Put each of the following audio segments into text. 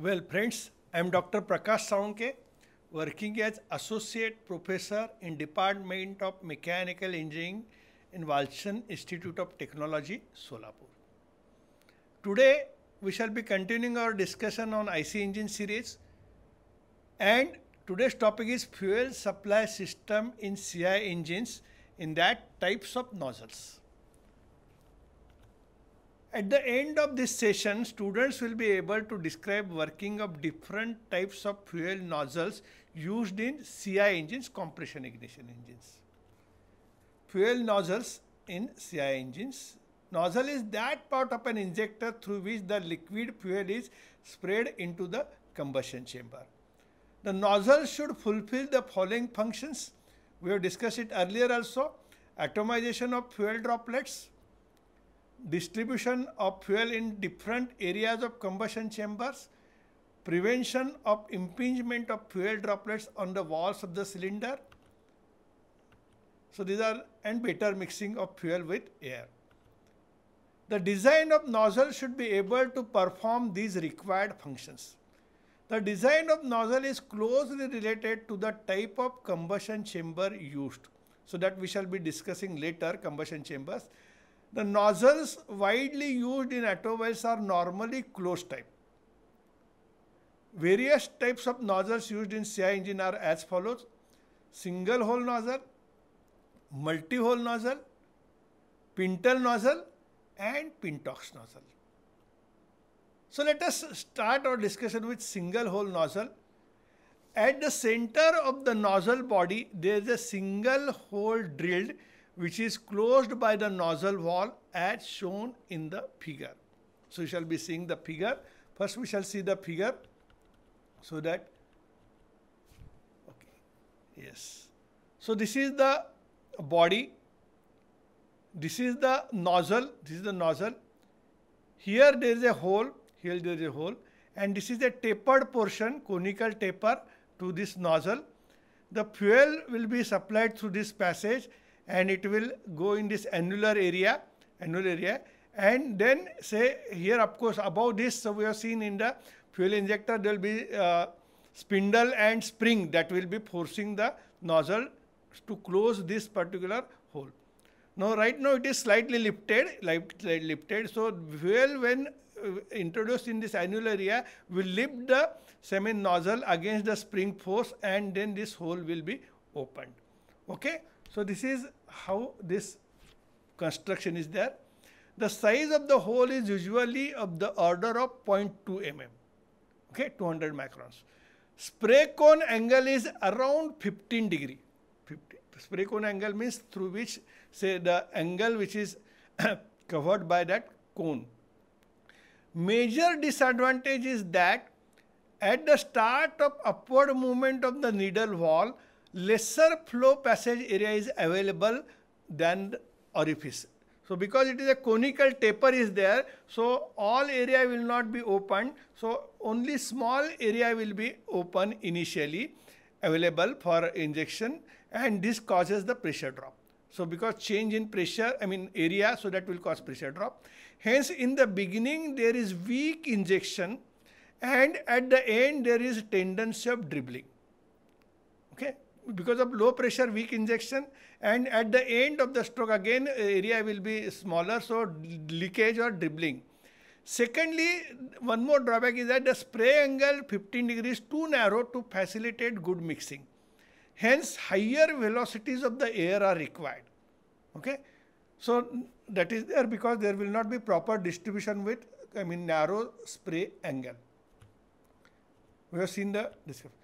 Well, friends, I am Dr. Prakash Saunke, working as Associate Professor in Department of Mechanical Engineering in Walshan Institute of Technology, Solapur. Today, we shall be continuing our discussion on IC engine series and today's topic is fuel supply system in CI engines in that types of nozzles. At the end of this session, students will be able to describe working of different types of fuel nozzles used in CI engines, compression ignition engines. Fuel nozzles in CI engines. Nozzle is that part of an injector through which the liquid fuel is sprayed into the combustion chamber. The nozzle should fulfill the following functions. We have discussed it earlier also. Atomization of fuel droplets, distribution of fuel in different areas of combustion chambers, prevention of impingement of fuel droplets on the walls of the cylinder. So these are and better mixing of fuel with air. The design of nozzle should be able to perform these required functions. The design of nozzle is closely related to the type of combustion chamber used. So that we shall be discussing later combustion chambers. The nozzles widely used in automobiles are normally closed type. Various types of nozzles used in CI engine are as follows. Single hole nozzle, multi-hole nozzle, pintle nozzle and pintox nozzle. So let us start our discussion with single hole nozzle. At the center of the nozzle body, there is a single hole drilled which is closed by the nozzle wall as shown in the figure. So we shall be seeing the figure. First we shall see the figure so that okay yes so this is the body this is the nozzle this is the nozzle here there is a hole here there is a hole and this is a tapered portion conical taper to this nozzle the fuel will be supplied through this passage and it will go in this annular area, annular area. And then say here, of course, above this, so we have seen in the fuel injector, there will be uh, spindle and spring that will be forcing the nozzle to close this particular hole. Now, right now it is slightly lifted, slightly lifted. So, fuel when uh, introduced in this annular area will lift the semi nozzle against the spring force and then this hole will be opened. Okay. So this is how this construction is there. The size of the hole is usually of the order of 0.2 mm, okay, 200 microns. Spray cone angle is around 15 degree. 15. Spray cone angle means through which, say, the angle which is covered by that cone. Major disadvantage is that at the start of upward movement of the needle wall, lesser flow passage area is available than orifice. So because it is a conical taper is there, so all area will not be opened. So only small area will be open initially available for injection and this causes the pressure drop. So because change in pressure, I mean area, so that will cause pressure drop. Hence in the beginning there is weak injection and at the end there is tendency of dribbling. Okay because of low pressure weak injection and at the end of the stroke again uh, area will be smaller so leakage or dribbling secondly one more drawback is that the spray angle 15 degrees too narrow to facilitate good mixing hence higher velocities of the air are required okay so that is there because there will not be proper distribution with i mean narrow spray angle we have seen the description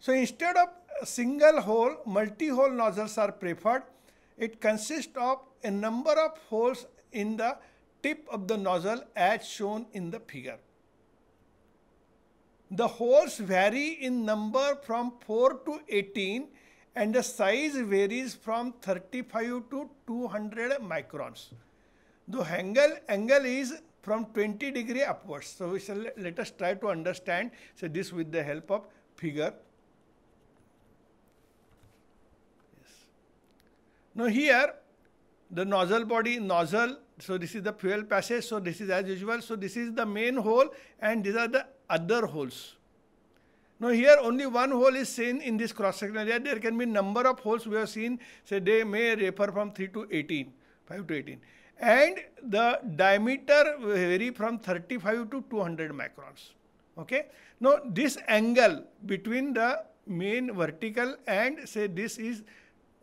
so instead of single hole, multi-hole nozzles are preferred. It consists of a number of holes in the tip of the nozzle as shown in the figure. The holes vary in number from 4 to 18 and the size varies from 35 to 200 microns. The angle, angle is from 20 degree upwards. So we shall, let us try to understand so this with the help of figure. Now here, the nozzle body, nozzle, so this is the fuel passage, so this is as usual, so this is the main hole and these are the other holes. Now here only one hole is seen in this cross section. area. There can be number of holes we have seen, say they may refer from 3 to 18, 5 to 18. And the diameter vary from 35 to 200 microns. Okay. Now this angle between the main vertical and say this is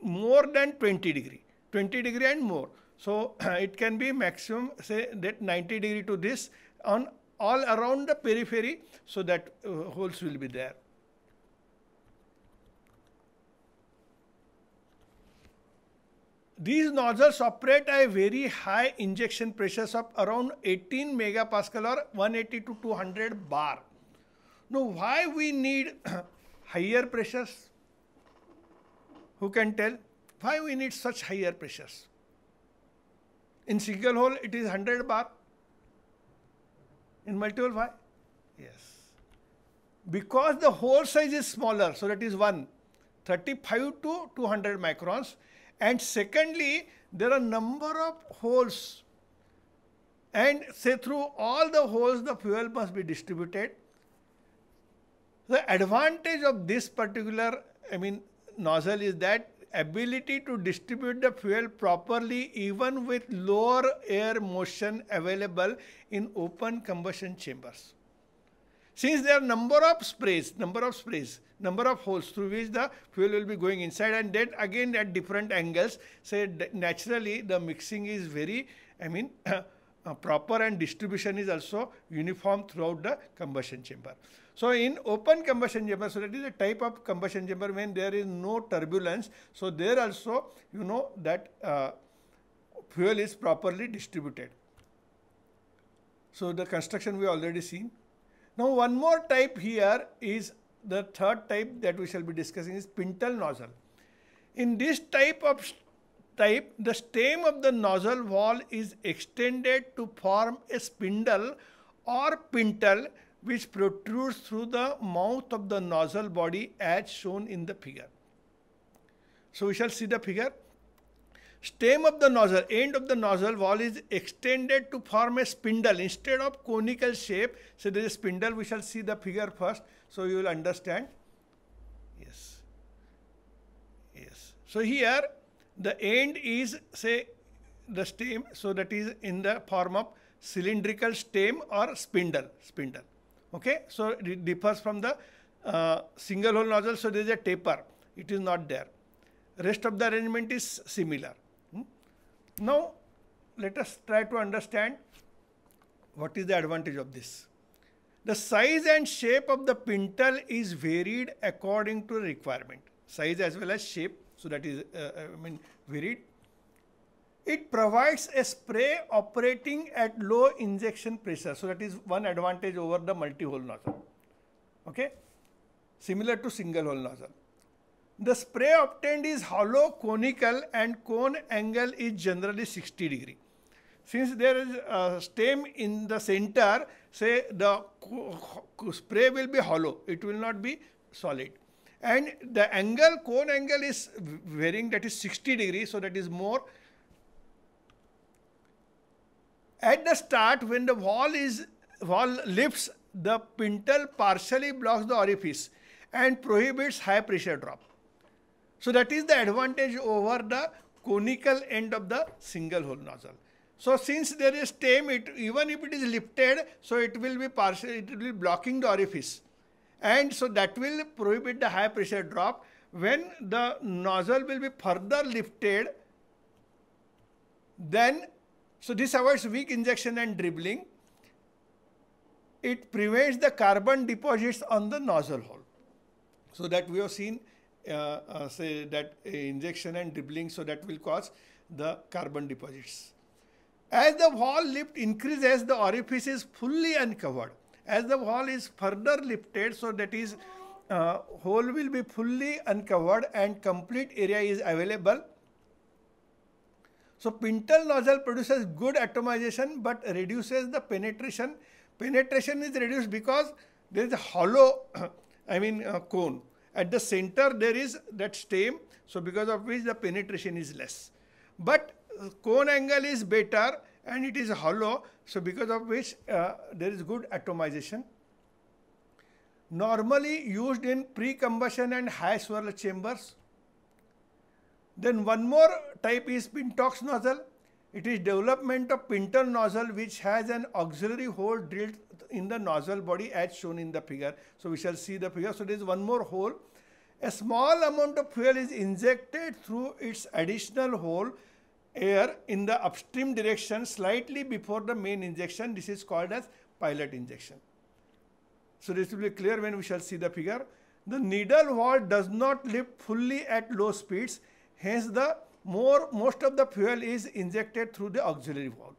more than 20 degree, 20 degree and more. So it can be maximum say that 90 degree to this on all around the periphery so that uh, holes will be there. These nozzles operate at a very high injection pressures of around 18 megapascal or 180 to 200 bar. Now why we need higher pressures who can tell why we need such higher pressures. In single hole, it is 100 bar. In multiple, why? Yes. Because the hole size is smaller, so that is one, 35 to 200 microns. And secondly, there are number of holes. And say through all the holes, the fuel must be distributed. The advantage of this particular, I mean, nozzle is that ability to distribute the fuel properly even with lower air motion available in open combustion chambers. Since there are number of sprays, number of sprays, number of holes through which the fuel will be going inside and then again at different angles, so naturally the mixing is very, I mean, uh, proper and distribution is also uniform throughout the combustion chamber. So in open combustion chamber, so that is a type of combustion chamber when there is no turbulence. So there also you know that uh, fuel is properly distributed. So the construction we already seen. Now one more type here is the third type that we shall be discussing is pintle nozzle. In this type of type, the stem of the nozzle wall is extended to form a spindle or pintle which protrudes through the mouth of the nozzle body as shown in the figure. So we shall see the figure. Stem of the nozzle, end of the nozzle wall is extended to form a spindle instead of conical shape. So there is a spindle, we shall see the figure first so you will understand. Yes. Yes. So here the end is say the stem, so that is in the form of cylindrical stem or spindle. Spindle. Okay, so it differs from the uh, single hole nozzle. So there is a taper. It is not there. Rest of the arrangement is similar. Hmm? Now let us try to understand what is the advantage of this. The size and shape of the pintle is varied according to requirement. Size as well as shape so that is, uh, uh, I mean, we read. It provides a spray operating at low injection pressure. So that is one advantage over the multi-hole nozzle. Okay. Similar to single hole nozzle. The spray obtained is hollow, conical and cone angle is generally 60 degree. Since there is a uh, stem in the center, say the spray will be hollow, it will not be solid and the angle, cone angle is varying that is 60 degrees. So that is more. At the start when the wall is, wall lifts, the pintle partially blocks the orifice and prohibits high pressure drop. So that is the advantage over the conical end of the single hole nozzle. So since there is stem, it, even if it is lifted, so it will be partially, it will be blocking the orifice and so that will prohibit the high pressure drop when the nozzle will be further lifted then so this avoids weak injection and dribbling it prevents the carbon deposits on the nozzle hole so that we have seen uh, uh, say that uh, injection and dribbling so that will cause the carbon deposits as the wall lift increases the orifice is fully uncovered as the wall is further lifted so that is uh, hole will be fully uncovered and complete area is available. So pintle nozzle produces good atomization but reduces the penetration. Penetration is reduced because there is a hollow, I mean uh, cone. At the center there is that stem, so because of which the penetration is less. But uh, cone angle is better and it is hollow. So, because of which uh, there is good atomization. Normally used in pre-combustion and high swirl chambers. Then one more type is Pintox nozzle. It is development of pintle nozzle which has an auxiliary hole drilled in the nozzle body as shown in the figure. So, we shall see the figure. So, there is one more hole. A small amount of fuel is injected through its additional hole air in the upstream direction slightly before the main injection. This is called as pilot injection. So this will be clear when we shall see the figure. The needle wall does not lift fully at low speeds. Hence the more most of the fuel is injected through the auxiliary valve.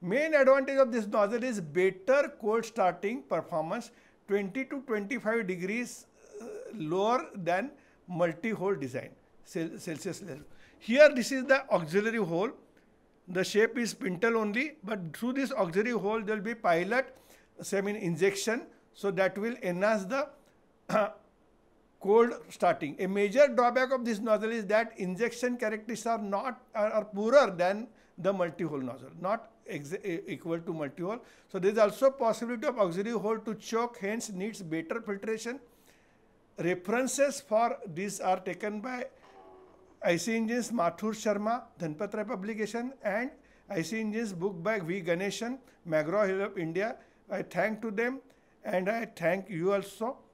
Main advantage of this nozzle is better cold starting performance 20 to 25 degrees uh, lower than multi-hole design. Celsius level. Here this is the auxiliary hole. The shape is pintle only, but through this auxiliary hole there will be pilot, semi injection. So that will enhance the cold starting. A major drawback of this nozzle is that injection characteristics are not are, are poorer than the multi-hole nozzle, not equal to multi-hole. So there is also possibility of auxiliary hole to choke, hence needs better filtration. References for this are taken by IC Engines Mathur Sharma, Dhanpatra Publication and IC Engines book by V. Ganeshan, McGraw Hill of India. I thank to them and I thank you also.